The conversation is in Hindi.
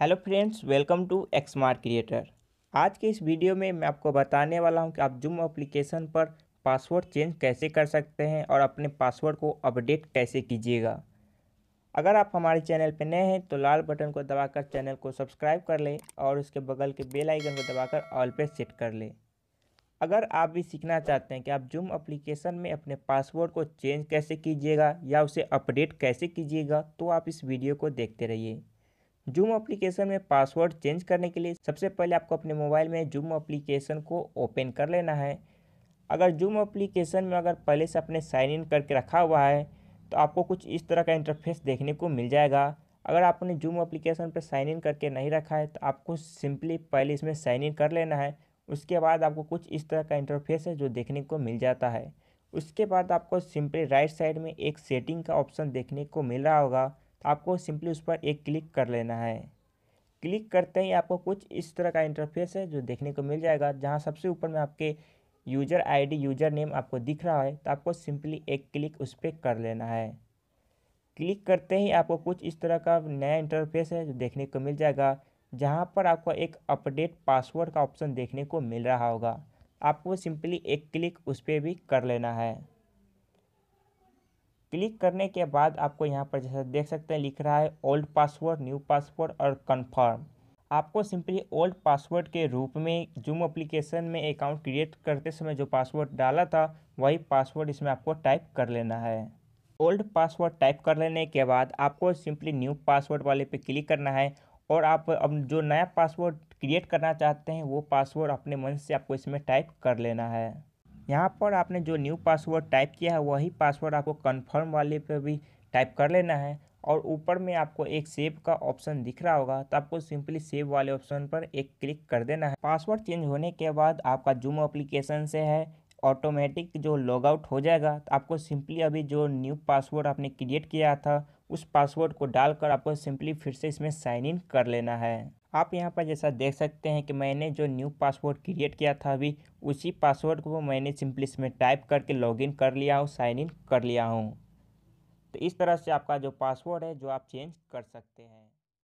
hello friends welcome to Xmart creator आज के इस वीडियो में मैं आपको बताने वाला हूं कि आप जूम एप्लीकेशन पर पासवर्ड चेंज कैसे कर सकते हैं और अपने पासवर्ड को अपडेट कैसे कीजिएगा अगर आप हमारे चैनल पर नए हैं तो लाल बटन को दबाकर चैनल को सब्सक्राइब कर लें और उसके बगल के बेल आइकन को दबाकर ऑल पे सेट कर लें अगर आप भी सीखना चाहते हैं कि आप जूम अप्लीकेशन में अपने पासवर्ड को चेंज कैसे कीजिएगा या उसे अपडेट कैसे कीजिएगा तो आप इस वीडियो को देखते रहिए जूम एप्लीकेशन में पासवर्ड चेंज करने के लिए सबसे पहले आपको अपने मोबाइल में जूम एप्लीकेशन को ओपन कर लेना है अगर जूम एप्लीकेशन में अगर पहले से आपने साइन इन करके रखा हुआ है तो आपको कुछ इस तरह का इंटरफेस देखने को मिल जाएगा अगर आपने जूम एप्लीकेशन पर साइन इन करके नहीं रखा है तो आपको सिंपली पहले इसमें साइन इन कर लेना है उसके बाद आपको कुछ इस तरह का इंटरफेस है जो देखने को मिल जाता है उसके बाद आपको सिंपली राइट साइड में एक सेटिंग का ऑप्शन देखने को मिल रहा होगा आपको सिंपली उस पर एक क्लिक कर लेना है क्लिक करते ही आपको कुछ इस तरह का इंटरफेस है जो देखने को मिल जाएगा जहाँ सबसे ऊपर में आपके यूजर आईडी यूजर नेम आपको दिख रहा है तो आपको सिंपली एक क्लिक उस पर कर लेना है क्लिक करते ही आपको कुछ इस तरह का नया इंटरफेस है जो देखने को मिल जाएगा जहाँ पर आपको एक अपडेट पासवर्ड का ऑप्शन देखने को मिल रहा होगा आपको सिंपली एक क्लिक उस पर भी कर लेना है क्लिक करने के बाद आपको यहाँ पर जैसा देख सकते हैं लिख रहा है ओल्ड पासवर्ड न्यू पासवर्ड और कन्फर्म आपको सिंपली ओल्ड पासवर्ड के रूप में जूम अप्लीकेशन में अकाउंट क्रिएट करते समय जो पासवर्ड डाला था वही पासवर्ड इसमें आपको टाइप कर लेना है ओल्ड पासवर्ड टाइप कर लेने के बाद आपको सिंपली न्यू पासवर्ड वाले पे क्लिक करना है और आप अब जो नया पासवर्ड क्रिएट करना चाहते हैं वो पासवर्ड अपने मन से आपको इसमें टाइप कर लेना है यहाँ पर आपने जो न्यू पासवर्ड टाइप किया है वही पासवर्ड आपको कन्फर्म वाले पर भी टाइप कर लेना है और ऊपर में आपको एक सेव का ऑप्शन दिख रहा होगा तो आपको सिंपली सेव वाले ऑप्शन पर एक क्लिक कर देना है पासवर्ड चेंज होने के बाद आपका जूम एप्लीकेशन से है ऑटोमेटिक जो लॉग आउट हो जाएगा तो आपको सिंपली अभी जो न्यू पासवर्ड आपने क्रिएट किया था उस पासवर्ड को डालकर आपको सिंपली फिर से इसमें साइन इन कर लेना है आप यहाँ पर जैसा देख सकते हैं कि मैंने जो न्यू पासवर्ड क्रिएट किया था अभी उसी पासवर्ड को मैंने सिंपली इसमें टाइप करके लॉगिन कर लिया हूँ साइन इन कर लिया हूँ तो इस तरह से आपका जो पासवर्ड है जो आप चेंज कर सकते हैं